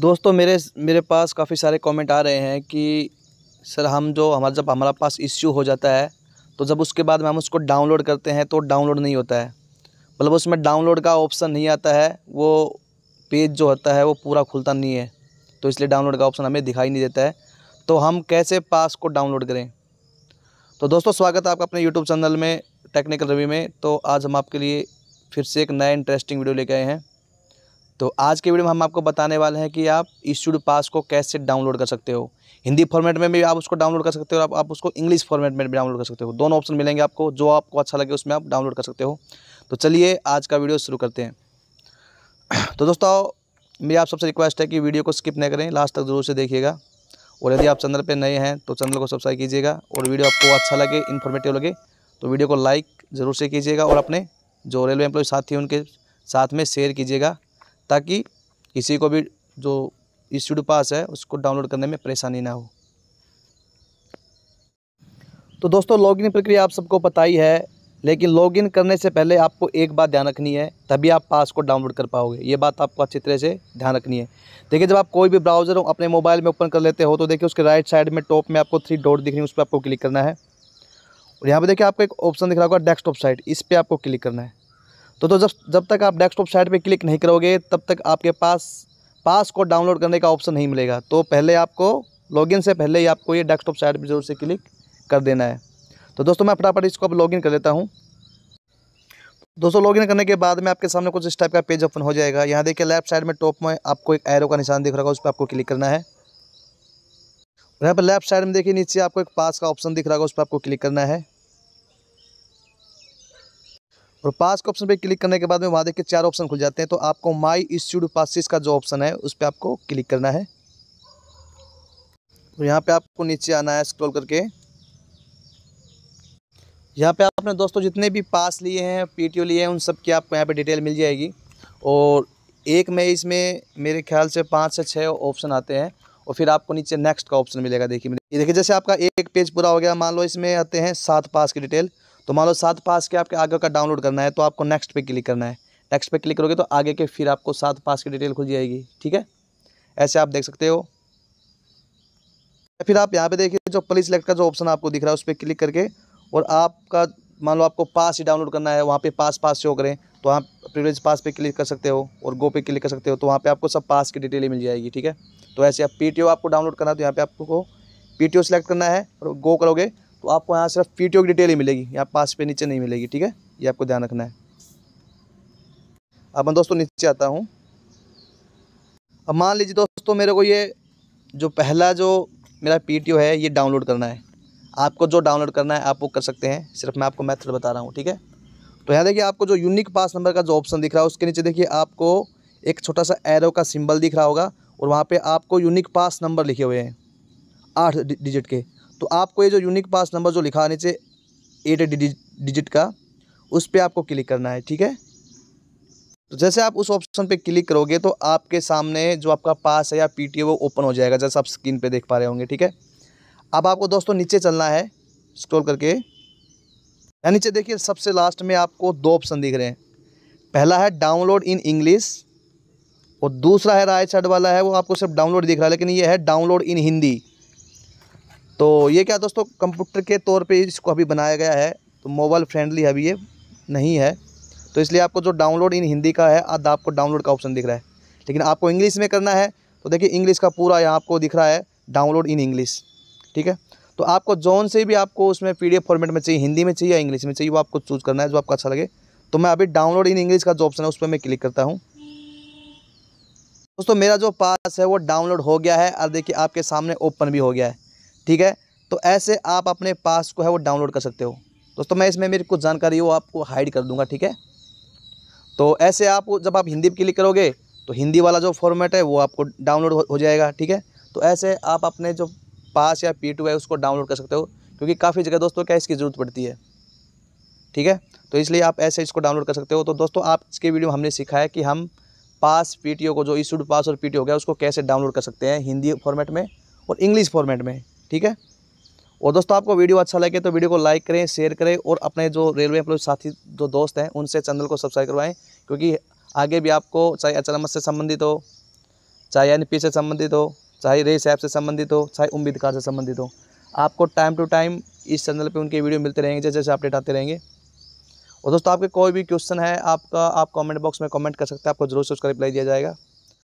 दोस्तों मेरे मेरे पास काफ़ी सारे कमेंट आ रहे हैं कि सर हम जो हमारा जब हमारा पास इश्यू हो जाता है तो जब उसके बाद में हम उसको डाउनलोड करते हैं तो डाउनलोड नहीं होता है मतलब उसमें डाउनलोड का ऑप्शन नहीं आता है वो पेज जो होता है वो पूरा खुलता नहीं है तो इसलिए डाउनलोड का ऑप्शन हमें दिखाई नहीं देता है तो हम कैसे पास को डाउनलोड करें तो दोस्तों स्वागत है आपका अपने यूट्यूब चैनल में टेक्निकल रिव्यू में तो आज हम आपके लिए फिर से एक नया इंटरेस्टिंग वीडियो लेके आए हैं तो आज के वीडियो में हम आपको बताने वाले हैं कि आप इश्यूड पास को कैसे डाउनलोड कर सकते हो हिंदी फॉर्मेट में भी आप उसको डाउनलोड कर सकते हो आप, आप उसको इंग्लिश फॉर्मेट में भी डाउनलोड कर सकते हो दोनों ऑप्शन मिलेंगे आपको जो आपको अच्छा लगे उसमें आप डाउनलोड कर सकते हो तो चलिए आज का वीडियो शुरू करते हैं तो दोस्तों मेरी आप सबसे रिक्वेस्ट है कि वीडियो को स्किप नहीं करें लास्ट तक जरूर से देखिएगा और यदि आप चैनल पर नए हैं तो चैनल को सब्सक्राइब कीजिएगा और वीडियो आपको अच्छा लगे इन्फॉर्मेटिव लगे तो वीडियो को लाइक ज़रूर से कीजिएगा और अपने जो रेलवे एम्प्लॉय साथी उनके साथ में शेयर कीजिएगा ताकि किसी को भी जो स्टूडियो पास है उसको डाउनलोड करने में परेशानी ना हो तो दोस्तों लॉगिन प्रक्रिया आप सबको पता ही है लेकिन लॉगिन करने से पहले आपको एक बात ध्यान रखनी है तभी आप पास को डाउनलोड कर पाओगे ये बात आपको अच्छी तरह से ध्यान रखनी है देखिए जब आप कोई भी ब्राउज़र अपने मोबाइल में ओपन कर लेते हो तो देखिए उसके राइट साइड में टॉप में आपको थ्री डॉट दिख रही है उस पर आपको क्लिक करना है और यहाँ पर देखिए आपको एक ऑप्शन दिख रहा होगा डेस्कटॉप साइड इस पर आपको क्लिक करना है तो तो जब जब तक आप डेस्कटॉप साइट पे क्लिक नहीं करोगे तब तक आपके पास पास को डाउनलोड करने का ऑप्शन नहीं मिलेगा तो पहले आपको लॉगिन से पहले ही आपको ये डेस्कटॉप साइट पर जरूर से क्लिक कर देना है तो दोस्तों मैं फटाफट इसको अब लॉगिन कर लेता हूँ दोस्तों लॉगिन करने के बाद में आपके सामने कुछ इस टाइप का पेज ओपन हो जाएगा यहाँ देखिए लेफ्ट साइड में टॉप में आपको एक एरो का निशान दिख रहा होगा उस पर आपको क्लिक करना है यहाँ पर लेफ्ट साइड में देखिए नीचे आपको एक पास का ऑप्शन दिख रहा होगा उस पर आपको क्लिक करना है और पास के ऑप्शन पे क्लिक करने के बाद में वहाँ देखिए चार ऑप्शन खुल जाते हैं तो आपको माई इंस्टीट्यूट पासिस का जो ऑप्शन है उस पर आपको क्लिक करना है और यहाँ पे आपको नीचे आना है स्क्रॉल करके यहाँ पे आपने दोस्तों जितने भी पास लिए हैं पीटीओ लिए हैं उन सब की आपको यहाँ पे डिटेल मिल जाएगी और एक में इसमें मेरे ख्याल से पाँच से छः ऑप्शन आते हैं और फिर आपको नीचे नेक्स्ट का ऑप्शन मिलेगा देखिए देखिए जैसे आपका एक पेज पूरा हो गया मान लो इसमें आते हैं सात पास की डिटेल तो मान लो सात पास के आपके आगे का डाउनलोड करना है तो आपको नेक्स्ट पे क्लिक करना है नेक्स्ट पे क्लिक करोगे तो आगे के फिर आपको सात पास की डिटेल खुल जाएगी ठीक है ऐसे आप देख सकते हो फिर आप यहाँ पे देखिए जो प्ले सिलेक्ट का जो ऑप्शन आपको दिख रहा है उस पर क्लिक करके और आपका मान लो आपको पास ही डाउनलोड करना है वहाँ पे पास पास शो करें तो आप प्रिवेज पास पे क्लिक कर सकते हो और गो पे क्लिक कर सकते हो तो वहाँ पे आपको सब पास की डिटेल मिल जाएगी ठीक है तो ऐसे आप पी आपको डाउनलोड करना है तो यहाँ पे आपको पी टी सिलेक्ट करना है और गो करोगे तो आपको यहाँ सिर्फ पी की डिटेल ही मिलेगी यहाँ पास पे नीचे नहीं मिलेगी ठीक है ये आपको ध्यान रखना है अब मैं दोस्तों नीचे आता हूँ अब मान लीजिए दोस्तों मेरे को ये जो पहला जो मेरा पी है ये डाउनलोड करना है आपको जो डाउनलोड करना है आप वो कर सकते हैं सिर्फ मैं आपको मैथड बता रहा हूँ ठीक है तो यहाँ देखिए आपको जो यूनिक पास नंबर का जो ऑप्शन दिख रहा है उसके नीचे देखिए आपको एक छोटा सा एरो का सिंबल दिख रहा होगा और वहाँ पे आपको यूनिक पास नंबर लिखे हुए हैं आठ डिजिट के तो आपको ये जो यूनिक पास नंबर जो लिखा नीचे एट डिजिट का उस पर आपको क्लिक करना है ठीक है तो जैसे आप उस ऑप्शन पे क्लिक करोगे तो आपके सामने जो आपका पास है या पी वो ओपन हो जाएगा जैसे आप स्क्रीन पे देख पा रहे होंगे ठीक है अब आपको दोस्तों नीचे चलना है स्क्रॉल करके या नीचे देखिए सबसे लास्ट में आपको दो ऑप्शन दिख रहे हैं पहला है डाउनलोड इन इंग्लिश और दूसरा है राइट साइड वाला है वो आपको सिर्फ डाउनलोड दिख रहा है लेकिन ये है डाउनलोड इन हिंदी तो ये क्या दोस्तों कंप्यूटर के तौर पे इसको अभी बनाया गया है तो मोबाइल फ्रेंडली अभी ये नहीं है तो इसलिए आपको जो डाउनलोड इन हिंदी का है अद आपको डाउनलोड का ऑप्शन दिख रहा है लेकिन आपको इंग्लिश में करना है तो देखिए इंग्लिश का पूरा यहाँ आपको दिख रहा है डाउनलोड इन इंग्लिश ठीक है तो आपको जोन से भी आपको उसमें पी फॉर्मेट में चाहिए हिंदी में चाहिए या इंग्लिश में चाहिए वो आपको चूज़ करना है जो आपको अच्छा लगे तो मैं अभी डाउनलोड इन इंग्लिश का जो ऑप्शन है उस पर मैं क्लिक करता हूँ दोस्तों मेरा जो पास है वो डाउनलोड हो गया है और देखिए आपके सामने ओपन भी हो गया है ठीक है तो ऐसे आप अपने पास को है वो डाउनलोड कर सकते हो दोस्तों मैं इसमें मेरी कुछ जानकारी वो आपको हाइड कर दूंगा ठीक है तो ऐसे आप जब आप हिंदी क्लिक करोगे तो हिंदी वाला जो फॉर्मेट है वो आपको डाउनलोड हो जाएगा ठीक है तो ऐसे आप अपने जो पास या पी है उसको डाउनलोड कर सकते हो क्योंकि काफ़ी जगह दोस्तों क्या इसकी ज़रूरत पड़ती है ठीक है तो इसलिए आप ऐसे इसको डाउनलोड कर सकते हो तो दोस्तों आप इसके वीडियो हमने सिखाया है कि हम पास पी को जो इशूड पास और पी हो गया उसको कैसे डाउनलोड कर सकते हैं हिंदी फॉर्मेट में और इंग्लिश फॉर्मेट में ठीक है और दोस्तों आपको वीडियो अच्छा लगे तो वीडियो को लाइक करें शेयर करें और अपने जो रेलवे एम्प्लॉय साथी जो दोस्त हैं उनसे चैनल को सब्सक्राइब करवाएं क्योंकि आगे भी आपको चाहे अचानक से संबंधित हो चाहे एन से संबंधित हो चाहे रेस ऐप से संबंधित हो चाहे उम्मीद कार से संबंधित हो आपको टाइम टू टाइम इस चैनल पर उनके वीडियो मिलते रहेंगे जैसे जैसे अपडेट आते रहेंगे और दोस्तों आपके कोई भी क्वेश्चन है आपका आप कमेंट बॉक्स में कमेंट कर सकते हैं आपको जरूर से उसका रिप्लाई दिया जाएगा